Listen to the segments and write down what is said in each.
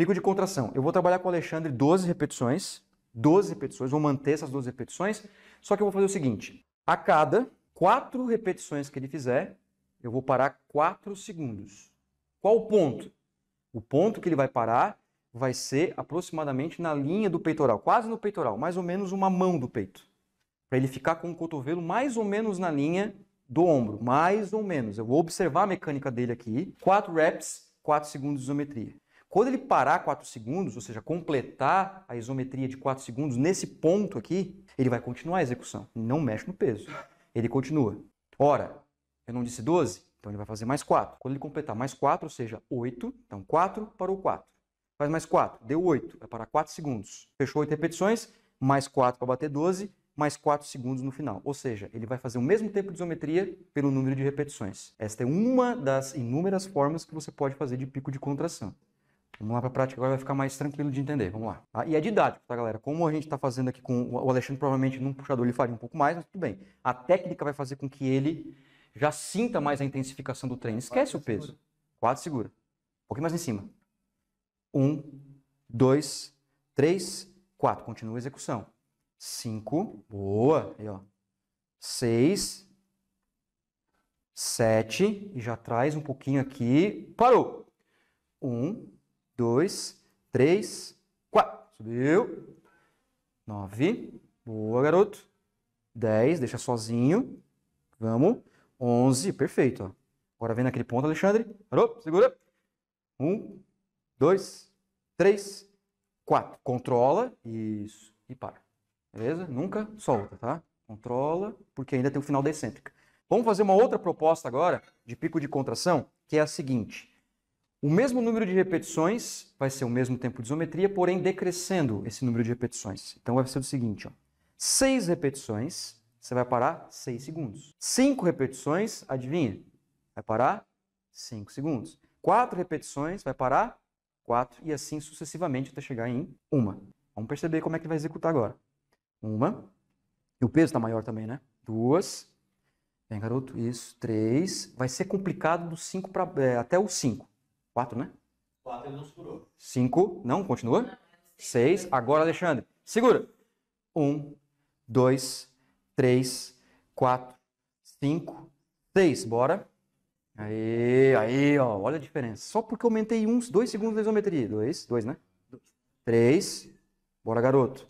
Pico de contração. Eu vou trabalhar com o Alexandre 12 repetições. 12 repetições, vou manter essas 12 repetições. Só que eu vou fazer o seguinte: a cada 4 repetições que ele fizer, eu vou parar 4 segundos. Qual o ponto? O ponto que ele vai parar vai ser aproximadamente na linha do peitoral, quase no peitoral, mais ou menos uma mão do peito. Para ele ficar com o cotovelo mais ou menos na linha do ombro, mais ou menos. Eu vou observar a mecânica dele aqui. 4 reps, 4 segundos de isometria. Quando ele parar 4 segundos, ou seja, completar a isometria de 4 segundos nesse ponto aqui, ele vai continuar a execução. Não mexe no peso. Ele continua. Ora, eu não disse 12? Então ele vai fazer mais 4. Quando ele completar mais 4, ou seja, 8, então 4 parou 4. Faz mais 4, deu 8, vai parar 4 segundos. Fechou 8 repetições, mais 4 para bater 12, mais 4 segundos no final. Ou seja, ele vai fazer o mesmo tempo de isometria pelo número de repetições. Esta é uma das inúmeras formas que você pode fazer de pico de contração. Vamos lá para a prática, agora vai ficar mais tranquilo de entender. Vamos lá. Ah, e é didático, tá, galera? Como a gente está fazendo aqui com o Alexandre, provavelmente num puxador ele faria um pouco mais, mas tudo bem. A técnica vai fazer com que ele já sinta mais a intensificação do treino. Esquece o peso. Quatro segura. Um pouquinho mais em cima. Um, dois, três, quatro. Continua a execução. Cinco. Boa. Aí, ó. Seis. Sete. E já traz um pouquinho aqui. Parou. Um dois, três, quatro. Subiu. Nove. Boa, garoto. Dez. Deixa sozinho. Vamos. Onze. Perfeito. Ó. Agora vem naquele ponto, Alexandre. Parou. Segura. Um, dois, três, quatro. Controla. Isso. E para. Beleza? Nunca solta, tá? Controla, porque ainda tem o final da excêntrica. Vamos fazer uma outra proposta agora de pico de contração, que é a seguinte. O mesmo número de repetições vai ser o mesmo tempo de isometria, porém decrescendo esse número de repetições. Então vai ser o seguinte, ó. 6 repetições, você vai parar 6 segundos. 5 repetições, adivinha? Vai parar 5 segundos. 4 repetições, vai parar 4 e assim sucessivamente até chegar em 1. Vamos perceber como é que vai executar agora. 1. E o peso está maior também, né? 2. Vem, garoto. Isso. 3. Vai ser complicado do 5 pra, é, até o 5. Quatro, né? Quatro ele não segurou. Cinco, não, continua. Seis, agora Alexandre. Segura. Um, dois, três, quatro, cinco, seis. Bora. Aí, aí, ó, olha a diferença. Só porque aumentei uns dois segundos na isometria. Dois, dois, né? Três. Bora, garoto.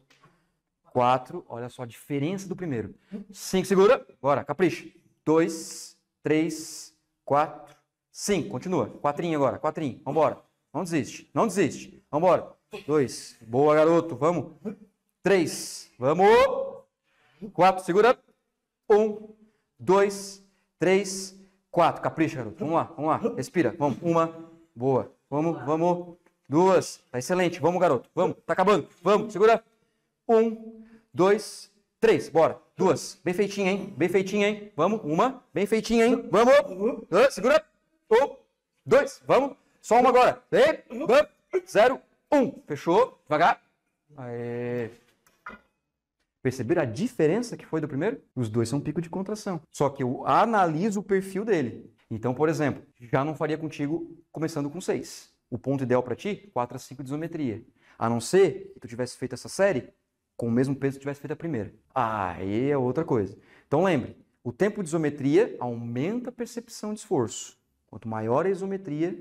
Quatro. Olha só a diferença do primeiro. Cinco, segura. Bora, capricha. Dois, três, quatro, 5, continua. Quatrinho agora, quatrinho. Vambora. Não desiste, não desiste. Vambora. Dois. Boa, garoto. Vamos. Três. Vamos. Quatro, segura. Um, dois, três, quatro. Capricha, garoto. Vamos lá, vamos lá. Respira. Vamos. Uma. Boa. Vamos, vamos. Duas. Tá excelente. Vamos, garoto. Vamos. Tá acabando. Vamos. Segura. Um, dois, três. Bora. Duas. Bem feitinho, hein? Bem feitinho, hein? Vamos. Uma. Bem feitinho, hein? Vamos. Ah, segura um, dois, vamos. Só uma agora. E, zero, um. Fechou, devagar. Aê. Perceberam a diferença que foi do primeiro? Os dois são pico de contração. Só que eu analiso o perfil dele. Então, por exemplo, já não faria contigo começando com seis. O ponto ideal para ti, 4 a 5 de isometria. A não ser que tu tivesse feito essa série com o mesmo peso que tu tivesse feito a primeira. Aí é outra coisa. Então lembre, o tempo de isometria aumenta a percepção de esforço. Quanto maior a isometria,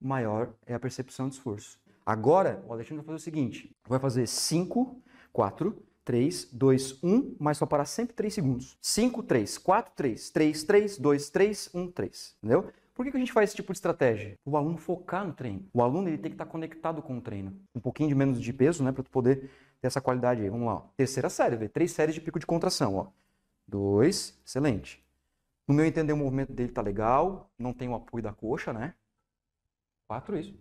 maior é a percepção de esforço. Agora, o Alexandre vai fazer o seguinte: vai fazer 5, 4, 3, 2, 1, mas só parar sempre 3 segundos. 5, 3, 4, 3, 3, 3, 2, 3, 1, 3. Entendeu? Por que, a gente faz esse tipo de estratégia? O aluno focar no treino. O aluno ele tem que estar tá conectado com o treino. Um pouquinho de menos de peso, né? Para tu poder ter essa qualidade aí. Vamos lá. Ó. Terceira série, vê. Três séries de pico de contração. Ó. Dois, excelente. No meu entender, o movimento dele tá legal, não tem o apoio da coxa, né? Quatro, isso.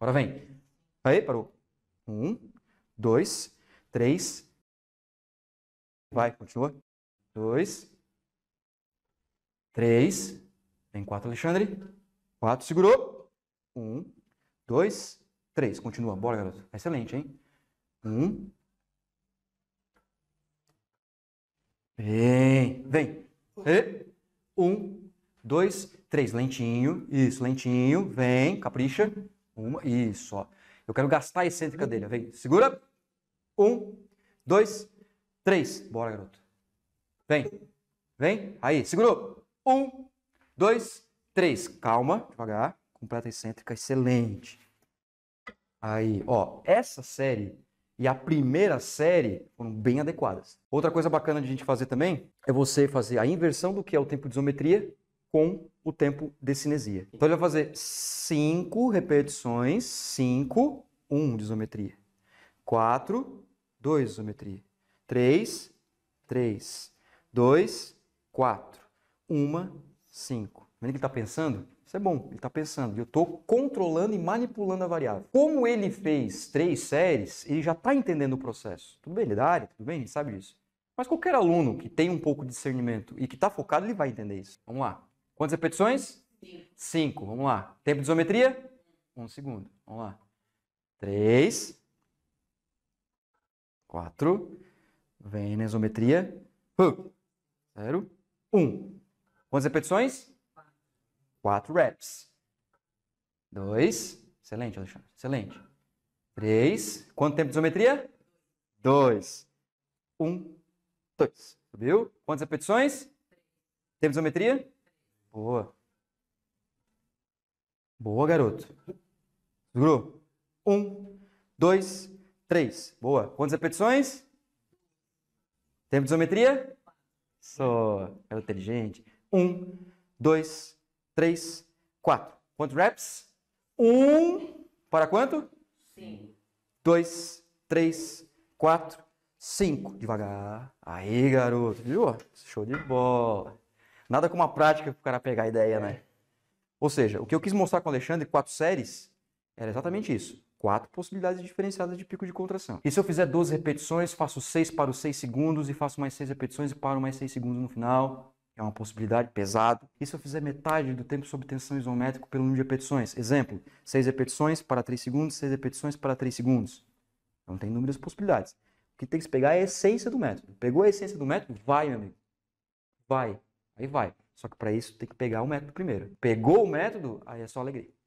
Agora vem. Aí, parou. Um, dois, três. Vai, continua. Dois, três. Vem quatro, Alexandre. Quatro, segurou. Um, dois, três. Continua. Bora, garoto. Tá excelente, hein? Um. Vem, vem. Um, dois, três. Lentinho. Isso, lentinho. Vem, capricha. Uma. Isso, ó. Eu quero gastar a excêntrica dele. Vem, segura. Um, dois, três. Bora, garoto. Vem. Vem. Aí, segurou. Um, dois, três. Calma, devagar. Completa excêntrica, excelente. Aí, ó. Essa série e a primeira série foram bem adequadas. Outra coisa bacana de a gente fazer também é você fazer a inversão do que é o tempo de isometria com o tempo de cinesia. Então ele vai fazer 5 repetições, 5, 1 um de isometria. 4, 2 de isometria. 3, 3, 2, 4, 1, 5. Vendo o que ele está pensando? Isso é bom, ele está pensando. Eu estou controlando e manipulando a variável. Como ele fez três séries, ele já está entendendo o processo. Tudo bem, ele é da área, tudo bem, ele sabe disso. Mas qualquer aluno que tem um pouco de discernimento e que está focado, ele vai entender isso. Vamos lá. Quantas repetições? Cinco. Cinco. Vamos lá. Tempo de isometria? Um segundo. Vamos lá. Três. Quatro. Vem na isometria. Hum. Zero. Um. Quantas repetições? 4 reps. 2. Excelente, Alexandre. Excelente. 3. Quanto tempo de isometria? 2. 1, 2. Subiu? Quantas repetições? Tempo de isometria? Boa. Boa, garoto. Segurou? 1, 2, 3. Boa. Quantas repetições? Tempo de isometria? Só. é inteligente. 1, 2, 3 três, quatro. Quantos reps? Um. Para quanto? Cinco. Dois, três, quatro, cinco. Devagar. Aí, garoto. Viu? Show de bola. Nada como uma prática para o cara pegar a ideia, né? Ou seja, o que eu quis mostrar com o Alexandre, quatro séries, era exatamente isso. Quatro possibilidades diferenciadas de pico de contração. E se eu fizer 12 repetições, faço 6 para os 6 segundos e faço mais 6 repetições e paro mais 6 segundos no final é uma possibilidade, pesado. E se eu fizer metade do tempo sob tensão isométrica pelo número de repetições? Exemplo, 6 repetições para 3 segundos, 6 repetições para 3 segundos. Então tem inúmeras possibilidades. O que tem que se pegar é a essência do método. Pegou a essência do método? Vai, meu amigo. Vai. Aí vai. Só que para isso tem que pegar o método primeiro. Pegou o método? Aí é só alegria.